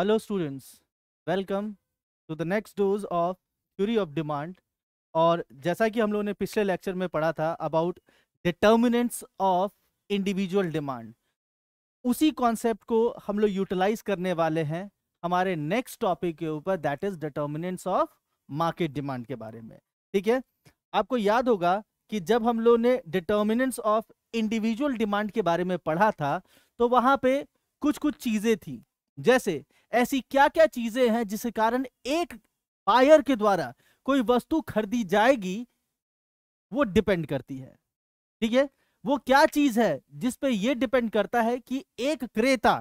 Hello students, welcome to the next dose of theory of demand और जैसा कि हम लोगों ने पिछले लेक्चर में पढ़ा था about determinants of individual demand उसी कॉन्सेप्ट को हम लोग यूटिलाइज करने वाले हैं हमारे नेक्स्ट टॉपिक के ऊपर that is determinants of market demand के बारे में ठीक है आपको याद होगा कि जब हम लोग ने डिटर्मिनेंट्स ऑफ इंडिविजुअल डिमांड के बारे में पढ़ा था तो वहाँ पे कुछ कुछ चीज़ें थी जैसे ऐसी क्या क्या चीजें हैं जिसके कारण एक बायर के द्वारा कोई वस्तु खरीदी जाएगी वो डिपेंड करती है ठीक है वो क्या चीज है जिस पे ये डिपेंड करता है कि एक क्रेता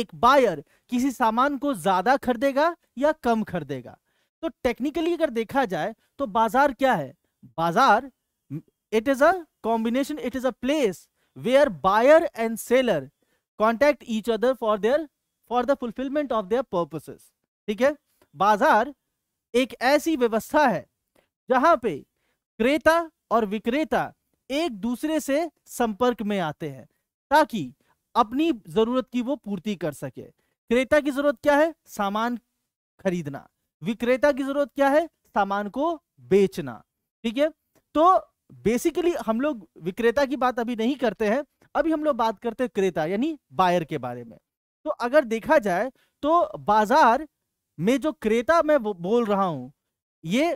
एक बायर किसी सामान को ज्यादा खरीदेगा या कम खरीदेगा तो टेक्निकली अगर देखा जाए तो बाजार क्या है बाजार it is a combination it is a place where buyer and seller contact each other for their for the fulfilment of their purposes ठीक है बाजार एक ऐसी व्यवस्था है जहां पे क्रेता और विक्रेता एक दूसरे से संपर्क में आते हैं ताकि अपनी जरूरत की वो पूर्ति कर सके क्रेता की जरूरत क्या है सामान खरीदना विक्रेता की जरूरत क्या है सामान को बेचना ठीक है तो बेसिकली हम लोग विक्रेता की बात अभी नहीं करते हैं अभी हम लोग बात करते हैं क्रेता यानी बायर के बारे में तो अगर देखा जाए तो बाजार में जो क्रेता मैं बोल रहा हूं ये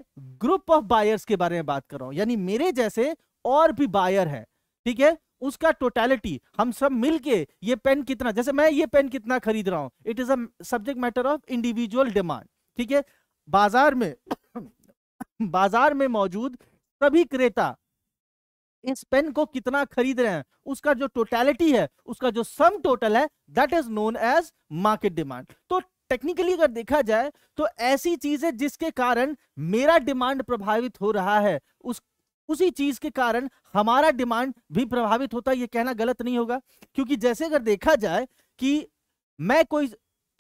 ग्रुप ऑफ बायर्स के बारे में बात कर रहा हूं यानी मेरे जैसे और भी बायर है ठीक है उसका टोटैलिटी हम सब मिलके ये पेन कितना जैसे मैं ये पेन कितना खरीद रहा हूं it is a subject matter of individual demand ठीक है बाजार में बाजार में मौजूद सभी क्रेता इस पेन को कितना खरीद रहे हैं उसका जो टोटलिटी है उसका जो सम टोटल है that is known as market demand तो टेक्निकली अगर देखा जाए तो ऐसी चीजें जिसके कारण मेरा डिमांड प्रभावित हो रहा है उस उसी चीज के कारण हमारा डिमांड भी प्रभावित होता है यह कहना गलत नहीं होगा क्योंकि जैसे अगर देखा जाए कि मैं कोई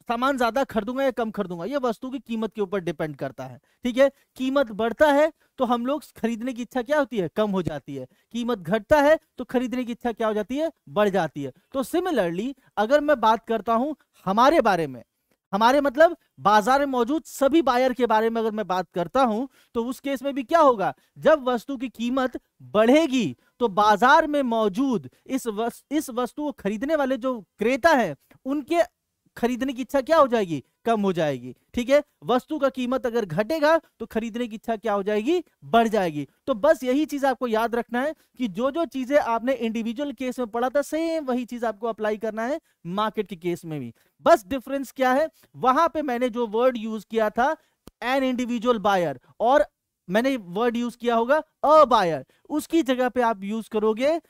सामान ज्यादा खरीदूंगा या कम खरीदूंगा ये वस्तु की कीमत के ऊपर डिपेंड करता है ठीक है कीमत बढ़ता है तो हम लोग खरीदने की इच्छा क्या होती है कम हो जाती है कीमत घटता है तो खरीदने की इच्छा क्या हो जाती है बढ़ जाती है तो सिमिलरली अगर मैं बात करता हूं हमारे बारे में हमारे मतलब बाजार में मौजूद सभी बायर के बारे में अगर मैं बात करता हूं तो उस केस में भी क्या होगा जब वस्तु की कीमत बढ़ेगी तो बाजार में मौजूद इस वस, इस वस्तु को खरीदने वाले जो क्रेता है उनके खरीदने की इच्छा क्या हो जाएगी कम हो जाएगी ठीक है वस्तु का कीमत अगर घटेगा तो खरीदने की इच्छा क्या हो जाएगी बढ़ जाएगी तो बस यही चीज आपको याद रखना है कि जो जो चीजें आपने इंडिविजुअल केस में पढ़ा था सेम वही चीज आपको अप्लाई करना है मार्केट के केस में भी बस डिफरेंस क्या है वहां पर मैंने जो वर्ड यूज किया था एन इंडिविजुअल बायर और मैंने वर्ड यूज किया होगा अ बायर उसकी जगह पे आप यूज करोगे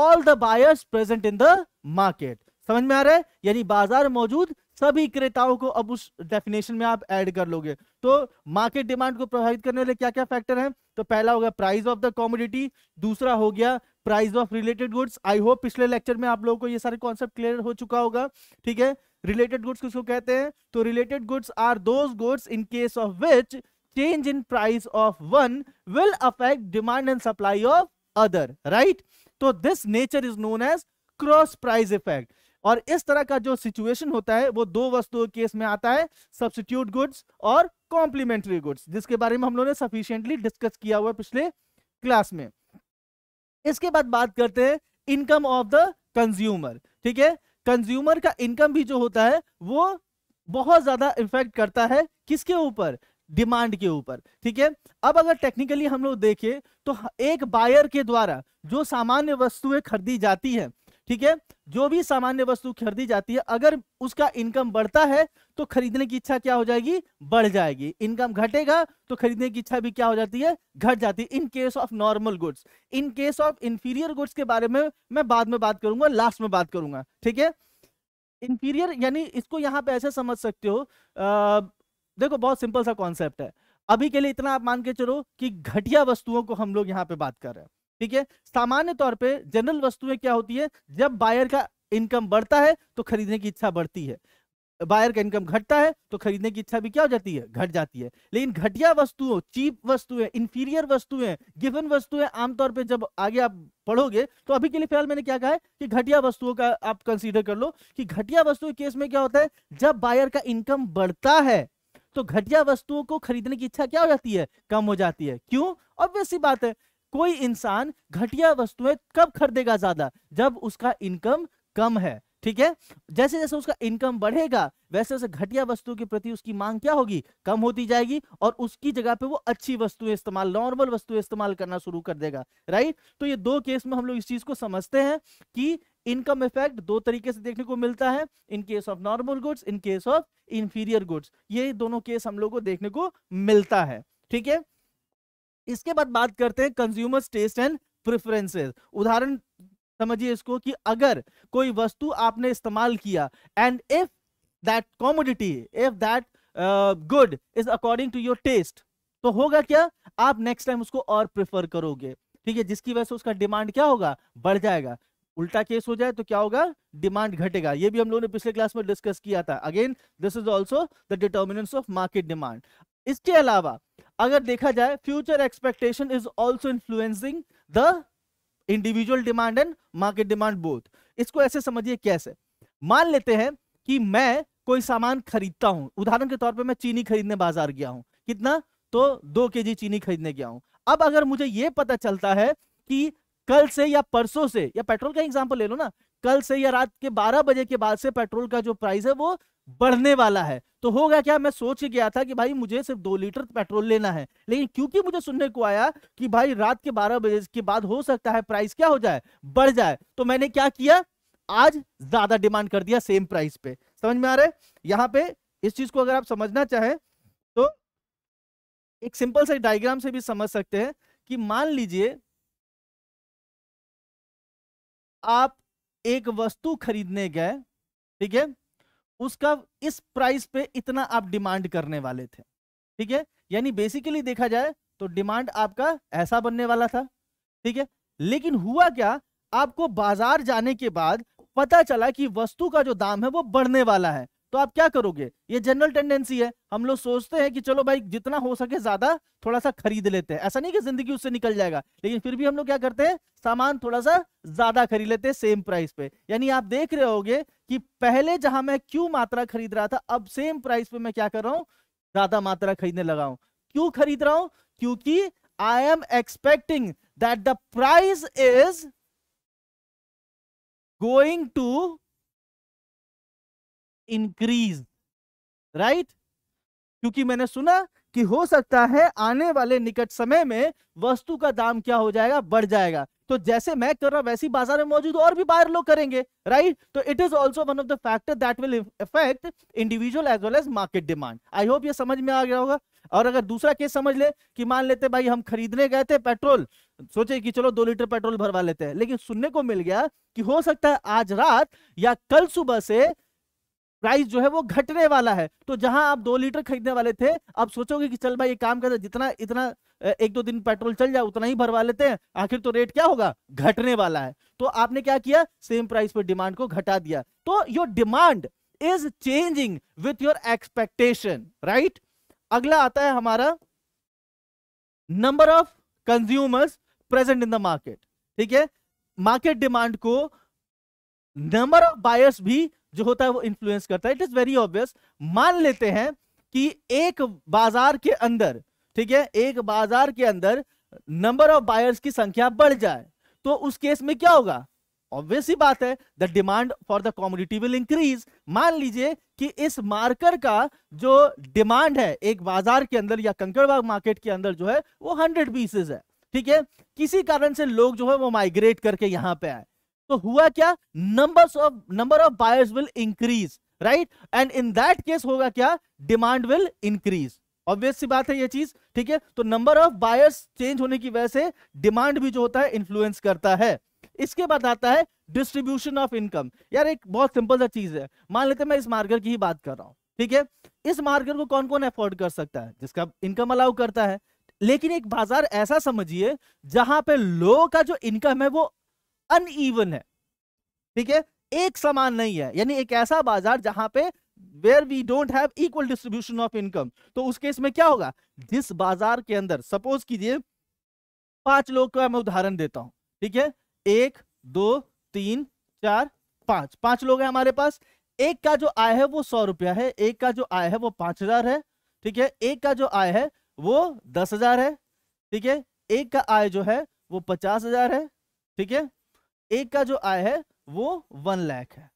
all the buyers present in the market समझ में आ रहा है यानी बाजार मौजूद सभी क्रेताओं को अब उस डेफिनेशन में आप ऐड कर लोगे तो मार्केट डिमांड को प्रभावित करने वाले क्या क्या फैक्टर हैं तो पहला हो गया प्राइस ऑफ द कॉमोडिटी दूसरा हो गया price of related goods I hope पिछले लेक्चर में आप लोगों को ये सारे कॉन्सेप्ट क्लियर हो चुका होगा ठीक है रिलेटेड गुड्स किसको कहते हैं तो related goods are those goods in case of which change in price of one will affect demand and supply of other right तो this nature is known as cross price effect और इस तरह का जो सिचुएशन होता है वो दो वस्तुओं केस में आता है सब्सिट्यूट गुड्स और कॉम्प्लीमेंट्री गुड्स जिसके बारे में हम लोगों ने सफिशियंटली डिस्कस किया हुआ पिछले क्लास में इसके बाद बात करते हैं इनकम ऑफ द कंज्यूमर ठीक है कंज्यूमर का इनकम भी जो होता है वो बहुत ज्यादा इफेक्ट करता है किसके ऊपर डिमांड के ऊपर ठीक है अब अगर टेक्निकली हम लोग देखें तो एक बायर के द्वारा जो सामान्य वस्तुएं खरीदी जाती है ठीक है जो भी सामान्य वस्तु खरीदी जाती है अगर उसका इनकम बढ़ता है तो खरीदने की इच्छा क्या हो जाएगी बढ़ जाएगी इनकम घटेगा तो खरीदने की इच्छा भी क्या हो जाती है घट जाती है in case of normal goods in case of inferior goods के बारे में मैं बाद में बात करूंगा लास्ट में बात करूंगा ठीक है इंफीरियर यानी इसको यहाँ पे ऐसे समझ सकते हो आ, देखो बहुत सिंपल सा कॉन्सेप्ट है अभी के लिए इतना आप मान के चलो कि घटिया वस्तुओं को हम लोग यहाँ पे बात कर रहे हैं ठीक है सामान्य तौर पे जनरल वस्तुएं क्या होती है जब बायर का इनकम बढ़ता है तो खरीदने की इच्छा बढ़ती है बायर का इनकम घटता है तो खरीदने की इच्छा भी क्या हो जाती है घट जाती है लेकिन घटिया वस्तुओं चीप वस्तुएं इंफीरियर वस्तुएं गिवन वस्तुएं आमतौर पे जब आगे आप पढ़ोगे तो अभी के लिए फिलहाल मैंने क्या कहा है कि घटिया वस्तुओं का आप कंसीडर कर लो कि घटिया वस्तु केस में क्या होता है जब बायर का इनकम बढ़ता है तो घटिया वस्तुओं को खरीदने की इच्छा क्या हो जाती है कम हो जाती है क्यों ऑब्वियस सी बात है कोई इंसान घटिया वस्तुएं कब खरीदेगा ज्यादा जब उसका इनकम कम है ठीक है जैसे जैसे उसका इनकम बढ़ेगा वैसे वैसे घटिया वस्तु के प्रति उसकी मांग क्या होगी कम होती जाएगी और उसकी जगह पे वो अच्छी वस्तुएं इस्तेमाल नॉर्मल वस्तुएं इस्तेमाल करना शुरू कर देगा राइट तो ये दो केस में हम लोग इस चीज को समझते हैं कि इनकम इफेक्ट दो तरीके से देखने को मिलता है in case of normal goods in case of inferior goods ये दोनों केस हम लोग को देखने को मिलता है ठीक है इसके बाद बात करते हैं कंज्यूमर्स टेस्ट एंड प्रेफरेंसेस उदाहरण समझिए इसको कि अगर कोई वस्तु आपने इस्तेमाल किया and if that commodity if that good is according to your taste तो होगा क्या आप नेक्स्ट टाइम उसको और प्रेफर करोगे ठीक है जिसकी वजह से उसका डिमांड क्या होगा बढ़ जाएगा उल्टा केस हो जाए तो क्या होगा डिमांड घटेगा ये भी हम लोगों ने पिछले क्लास में डिस्कस किया था again this is also the determinants of market demand इसके अलावा अगर देखा जाए future expectation is also influencing the individual demand and market demand both इसको ऐसे समझिए कैसे मान लेते हैं कि मैं कोई सामान खरीदता हूं उदाहरण के तौर पे मैं चीनी खरीदने बाजार गया हूं कितना तो दो के जी चीनी खरीदने गया हूं अब अगर मुझे यह पता चलता है कि कल से या परसों से या पेट्रोल का एग्जाम्पल ले लो ना कल से या रात के बारह बजे के बाद से पेट्रोल का जो प्राइस है वो बढ़ने वाला है तो गया क्या मैं सोच के गया था कि भाई मुझे सिर्फ दो लीटर पेट्रोल लेना है लेकिन क्योंकि मुझे सुनने को आया कि भाई रात के बारह बजे के बाद हो सकता है प्राइस क्या हो जाए बढ़ जाए तो मैंने क्या किया आज ज्यादा डिमांड कर दिया सेम प्राइस पे समझ में आ रहा है यहाँ पे इस चीज को अगर आप समझना चाहें तो एक सिंपल सा डायग्राम से भी समझ सकते हैं कि मान लीजिए आप एक वस्तु खरीदने गए ठीक है उसका इस प्राइस पे इतना आप डिमांड करने वाले थे ठीक है यानी बेसिकली देखा जाए तो डिमांड आपका ऐसा बनने वाला था ठीक है लेकिन हुआ क्या आपको बाजार जाने के बाद पता चला कि वस्तु का जो दाम है वो बढ़ने वाला है तो आप क्या करोगे ये जनरल टेंडेंसी है हम लोग सोचते हैं कि चलो भाई जितना हो सके ज्यादा थोड़ा सा खरीद लेते हैं ऐसा नहीं कि जिंदगी उससे निकल जाएगा लेकिन फिर भी हम लोग क्या करते हैं सामान थोड़ा सा ज्यादा खरीद लेते हैं सेम प्राइस पे यानी आप देख रहे होगे कि पहले जहां मैं क्यू मात्रा खरीद रहा था अब सेम प्राइस पे मैं क्या कर रहा हूं ज्यादा मात्रा खरीदने लगा हूं क्यों खरीद रहा हूं क्योंकि I am expecting that the price is going to increase right क्योंकि मैंने सुना कि हो सकता है आने वाले निकट समय में वस्तु का दाम क्या हो जाएगा बढ़ जाएगा तो जैसे मैं कर रहा वैसे बाजार में मौजूद और भी बाहर लोग करेंगे राइट तो it is also one of the factor that will effect individual as well as market demand I hope ये समझ में आ गया होगा और अगर दूसरा केस समझ ले कि मान लेते भाई हम खरीदने गए थे पेट्रोल सोचे कि चलो दो लीटर पेट्रोल भरवा लेते हैं लेकिन सुनने को मिल गया कि हो सकता है आज रात या कल सुबह से प्राइस जो है वो घटने वाला है तो जहां आप दो लीटर खरीदने वाले थे आप सोचोगे कि चल भाई ये काम करते जितना इतना एक दो दिन पेट्रोल चल जाए उतना ही भरवा लेते हैं आखिर तो रेट क्या होगा घटने वाला है तो आपने क्या किया सेम प्राइस पर डिमांड को घटा दिया तो your demand is changing with your expectation right अगला आता है हमारा number of consumers present in the market ठीक है मार्केट डिमांड को नंबर ऑफ बायर्स भी जो होता है वो इन्फ्लुएंस करता है इट इज वेरी ऑब्वियस मान लेते हैं कि एक बाजार के अंदर ठीक है एक बाजार के अंदर नंबर ऑफ बायर्स की संख्या बढ़ जाए तो उस केस में क्या होगा ऑब्वियस ही बात है the demand for the commodity will increase मान लीजिए कि इस मार्कर का जो डिमांड है एक बाजार के अंदर या कंकड़बाग मार्केट के अंदर जो है वो हंड्रेड पीसेस है ठीक है किसी कारण से लोग जो है वो माइग्रेट करके यहां पे आए तो हुआ क्या number of number of buyers will increase right and in that case होगा क्या डिमांड विल इंक्रीज ऑब्वियस सी बात है ये चीज ठीक है तो नंबर ऑफ बायर्स चेंज होने की वजह से डिमांड भी जो होता है इन्फ्लुएंस करता है इसके बाद आता है डिस्ट्रीब्यूशन ऑफ इनकम यार एक बहुत सिंपल सा चीज है मान लेते मैं इस मार्कर की ही बात कर रहा हूँ ठीक है इस मार्कर को कौन कौन अफोर्ड कर सकता है जिसका इनकम अलाउ करता है लेकिन एक बाजार ऐसा समझिए जहां पे लोगों का जो इनकम है वो अनइवन है ठीक है एक समान नहीं है यानी एक ऐसा बाजार जहां पे where we don't have equal distribution of income तो उस केस में क्या होगा जिस बाजार के अंदर सपोज कीजिए पांच लोग का मैं उदाहरण देता हूं ठीक है एक दो तीन चार पांच पांच लोग हैं हमारे पास एक का जो आय है वो सौ रुपया है एक का जो आय है वो पांच हजार है ठीक है एक का जो आय है वो दस हजार है ठीक है एक का आय जो है वो पचास हजार है ठीक है एक का जो आय है वो वन लाख है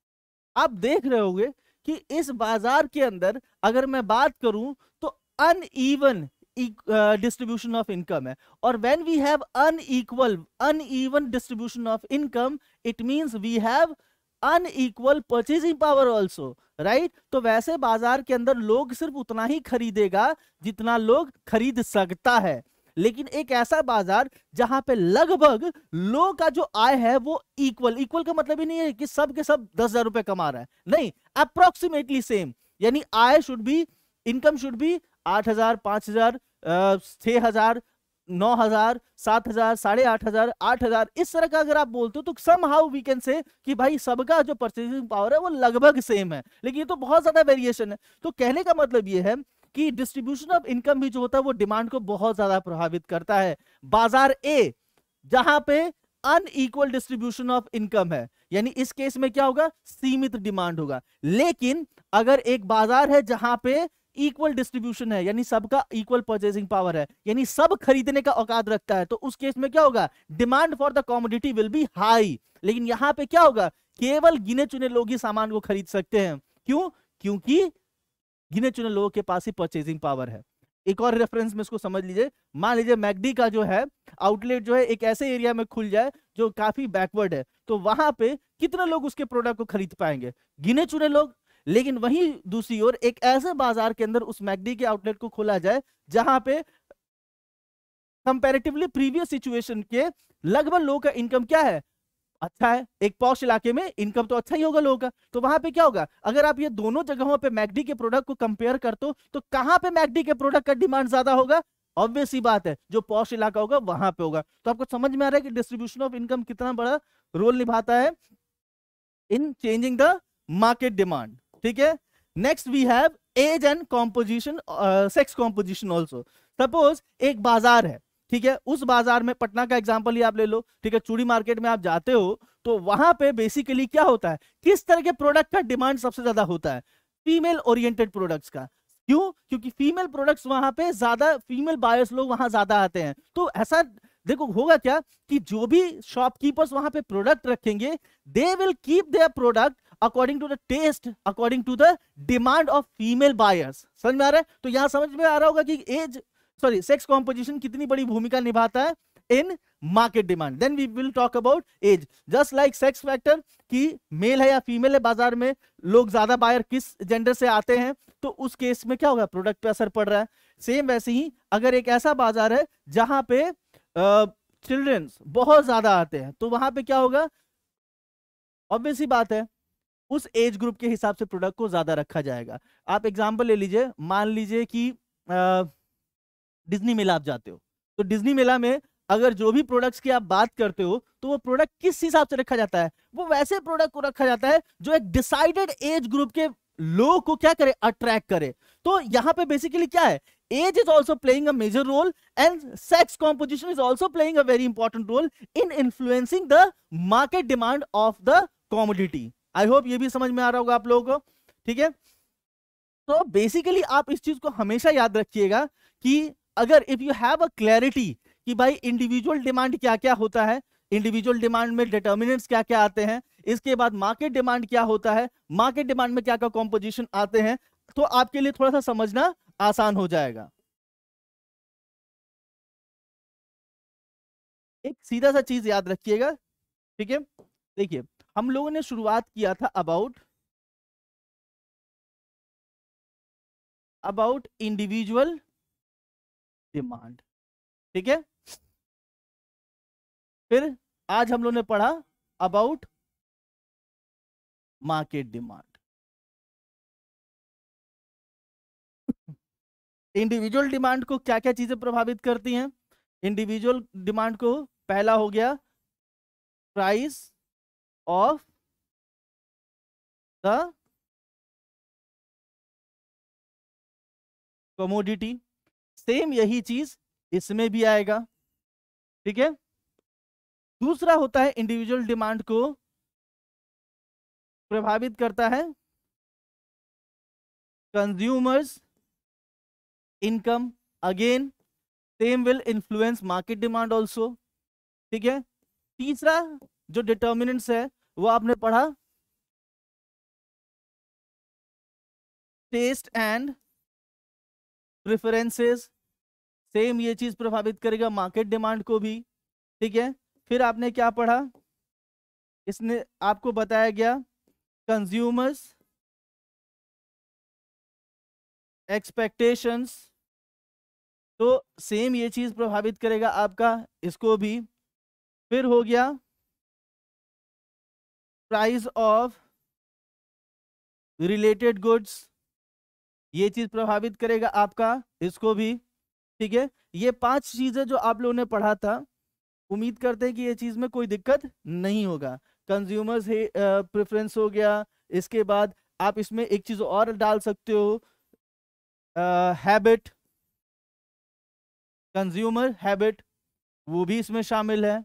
आप देख रहे होंगे कि इस बाजार के अंदर अगर मैं बात करूं तो uneven distribution of income है और when we have uneven distribution of income it means we have unequal purchasing power also right तो वैसे बाजार के अंदर लोग सिर्फ उतना ही खरीदेगा जितना लोग खरीद सकता है लेकिन एक ऐसा बाजार जहां पे लगभग लोग का जो आय है वो इक्वल इक्वल का मतलब ही नहीं है कि सब के सब दस हजार रुपए कमा रहा है नहीं अप्रोक्सीमेटली सेम यानी आय शुड भी इनकम शुड भी आठ हजार पांच हजार छह हजार नौ हजार सात हजार साढ़े आठ हजार आठ हजार इस तरह का अगर आप बोलते हो तो some how we can say कि भाई सबका जो परचेसिंग पावर है वो लगभग सेम है लेकिन ये तो बहुत ज्यादा वेरिएशन है तो कहने का मतलब ये है कि डिस्ट्रीब्यूशन ऑफ इनकम भी जो होता है वो डिमांड को बहुत ज्यादा प्रभावित करता है बाजार ए जहां पे अनईक्वल डिस्ट्रीब्यूशन ऑफ इनकम है यानी इस केस में क्या होगा सीमित डिमांड होगा लेकिन अगर एक बाजार है जहां पे इक्वल डिस्ट्रीब्यूशन है यानी सबका इक्वल परचेसिंग पावर है यानी सब खरीदने का औकात रखता है तो उस केस में क्या होगा demand for the commodity will be high लेकिन यहां पे क्या होगा केवल गिने चुने लोग ही सामान को खरीद सकते हैं क्यों क्योंकि गिने चुने लोगों के पास ही परचेजिंग पावर है एक और रेफरेंस में इसको समझ लीजिए मान लीजिए मैगडी का जो है आउटलेट जो है एक ऐसे एरिया में खुल जाए जो काफी बैकवर्ड है तो वहां पे कितने लोग उसके प्रोडक्ट को खरीद पाएंगे गिने चुने लोग लेकिन वहीं दूसरी ओर एक ऐसे बाजार के अंदर उस मैगडी के आउटलेट को खोला जाए जहां पे कंपेरेटिवली प्रीवियस सिचुएशन के लगभग लोगों का इनकम क्या है अच्छा है एक पौष इलाके में इनकम तो अच्छा ही होगा लोगों का तो वहां पे क्या होगा अगर आप ये दोनों जगहों पे मैगडी के प्रोडक्ट को कंपेयर कर दो तो कहां पे मैगडी के प्रोडक्ट का डिमांड ज्यादा होगा ऑब्वियस ही बात है जो पौष इलाका होगा वहां पे होगा तो आपको समझ में आ रहा है कि डिस्ट्रीब्यूशन ऑफ इनकम कितना बड़ा रोल निभाता है in changing the market demand ठीक है next we have age and composition sex composition also suppose एक बाजार है ठीक है उस बाजार में पटना का एग्जाम्पल ही आप ले लो ठीक है चूड़ी मार्केट में आप जाते हो तो वहां पे बेसिकली क्या होता है किस तरह के प्रोडक्ट का डिमांड सबसे ज्यादा होता है फीमेल ओरिएंटेड प्रोडक्ट्स का क्यों क्योंकि फीमेल प्रोडक्ट्स वहां पे ज्यादा फीमेल बायर्स लोग वहां ज्यादा आते हैं तो ऐसा देखो होगा क्या कि जो भी शॉपकीपर्स वहां पे प्रोडक्ट रखेंगे they will keep their product according to the taste according to the demand of female buyers समझ में आ रहा है तो यहां समझ में आ रहा होगा कि एज सॉरी सेक्स कॉम्पोजिशन कितनी बड़ी भूमिका निभाता है in market demand then we will talk about age just like sex factor कि मेल है या फीमेल है बाजार में लोग ज्यादा बायर किस जेंडर से आते हैं तो उस केस में क्या होगा प्रोडक्ट पे असर पड़ रहा है सेम वैसे ही अगर एक ऐसा बाजार है जहां पे चिल्ड्रंस बहुत ज्यादा आते हैं तो वहां पे क्या होगा ऑब्वियस ही बात है उस एज ग्रुप के हिसाब से प्रोडक्ट को ज्यादा रखा जाएगा आप एग्जाम्पल ले लीजिए मान लीजिए कि आ, डिज्नी मेला आप जाते हो तो डिज्नी मेला में अगर जो भी प्रोडक्ट्स की आप बात करते हो तो वो प्रोडक्ट किस हिसाब से रखा जाता है वो वैसे प्रोडक्ट को रखा जाता है जो एक डिसाइडेड एज ग्रुप के लोग को क्या करे अट्रैक्ट करे तो यहाँ पे बेसिकली क्या है age is also playing a major role and sex composition is also playing a very important role in influencing the market demand of the commodity i hope ये भी समझ में आ रहा होगा आप लोगों को ठीक है तो बेसिकली आप इस चीज को हमेशा याद रखिएगा कि अगर if you have a clarity कि भाई इंडिविजुअल डिमांड क्या क्या होता है इंडिविजुअल डिमांड में डिटर्मिनेंट्स क्या क्या आते हैं इसके बाद मार्केट डिमांड क्या होता है मार्केट डिमांड में क्या क्या कॉम्पोजिशन आते हैं तो आपके लिए थोड़ा सा समझना आसान हो जाएगा एक सीधा सा चीज याद रखिएगा ठीक है देखिए हम लोगों ने शुरुआत किया था अबाउट अबाउट इंडिविजुअल डिमांड ठीक है फिर आज हम लोग ने पढ़ा about market demand individual demand को क्या क्या चीजें प्रभावित करती हैं इंडिविजुअल डिमांड को पहला हो गया price of the commodity same यही चीज इसमें भी आएगा ठीक है दूसरा होता है इंडिविजुअल डिमांड को प्रभावित करता है consumers income again same will influence market demand also ठीक है तीसरा जो डिटर्मिनेंट्स है वो आपने पढ़ा टेस्ट एंड प्रेफरेंसेस सेम ये चीज प्रभावित करेगा मार्केट डिमांड को भी ठीक है फिर आपने क्या पढ़ा इसने आपको बताया गया कंज्यूमर्स एक्सपेक्टेशंस तो सेम ये चीज प्रभावित करेगा आपका इसको भी फिर हो गया प्राइस ऑफ रिलेटेड गुड्स ये चीज प्रभावित करेगा आपका इसको भी ठीक है ये पांच चीजें जो आप लोगों ने पढ़ा था उम्मीद करते हैं कि ये चीज में कोई दिक्कत नहीं होगा कंज्यूमर्स प्रेफरेंस हो गया इसके बाद आप इसमें एक चीज और डाल सकते हो हैबिट कंज्यूमर हैबिट वो भी इसमें शामिल है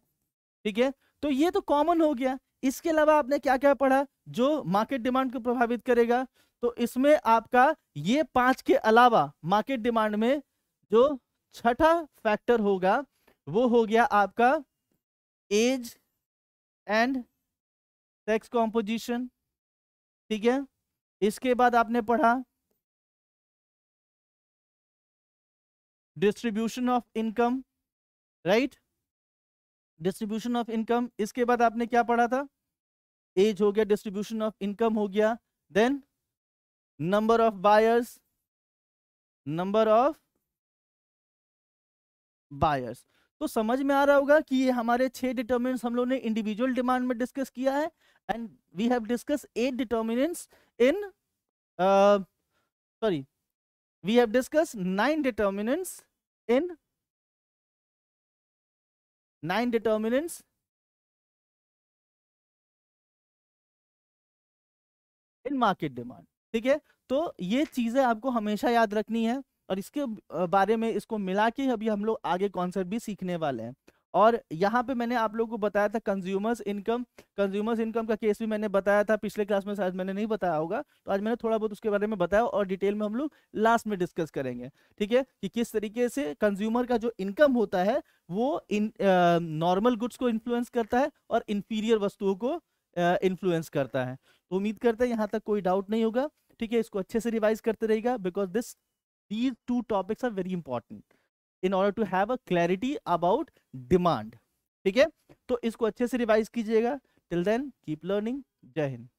ठीक है तो ये तो कॉमन हो गया इसके अलावा आपने क्या क्या पढ़ा जो मार्केट डिमांड को प्रभावित करेगा तो इसमें आपका ये पांच के अलावा मार्केट डिमांड में जो छठा फैक्टर होगा वो हो गया आपका एज एंड सेक्स कॉम्पोजिशन ठीक है इसके बाद आपने पढ़ा distribution of income right distribution of income इसके बाद आपने क्या पढ़ा था एज हो गया डिस्ट्रीब्यूशन ऑफ इनकम हो गया then number of buyers number of buyers तो समझ में आ रहा होगा कि ये हमारे छह डिटर्मिनेंट्स हम लोगों ने इंडिविजुअल डिमांड में डिस्कस किया है and we have discuss eight determinants in sorry we have discuss nine determinants in nine determinants in market demand ठीक है तो ये चीजें आपको हमेशा याद रखनी है और इसके बारे में इसको मिला के अभी हम लोग आगे कॉन्सेप्ट भी सीखने वाले हैं और यहाँ पे मैंने आप लोगों को बताया था कंज्यूमर्स इनकम कंज्यूमर्स इनकम का केस भी मैंने बताया था पिछले क्लास में शायद मैंने नहीं बताया होगा तो आज मैंने थोड़ा बहुत उसके बारे में बताया और डिटेल में हम लोग लास्ट में डिस्कस करेंगे ठीक है कि किस तरीके से कंज्यूमर का जो इनकम होता है वो इन नॉर्मल गुड्स को इन्फ्लुएंस करता है और इन्फीरियर वस्तुओं को इन्फ्लुएंस करता है तो उम्मीद करते हैं यहाँ तक कोई डाउट नहीं होगा ठीक है इसको अच्छे से रिवाइज करते रहेगा because this these two topics are very important in order to have a clarity about demand ठीक है तो इसको अच्छे से रिवाइज कीजिएगा टिल देन कीप लर्निंग जय हिंद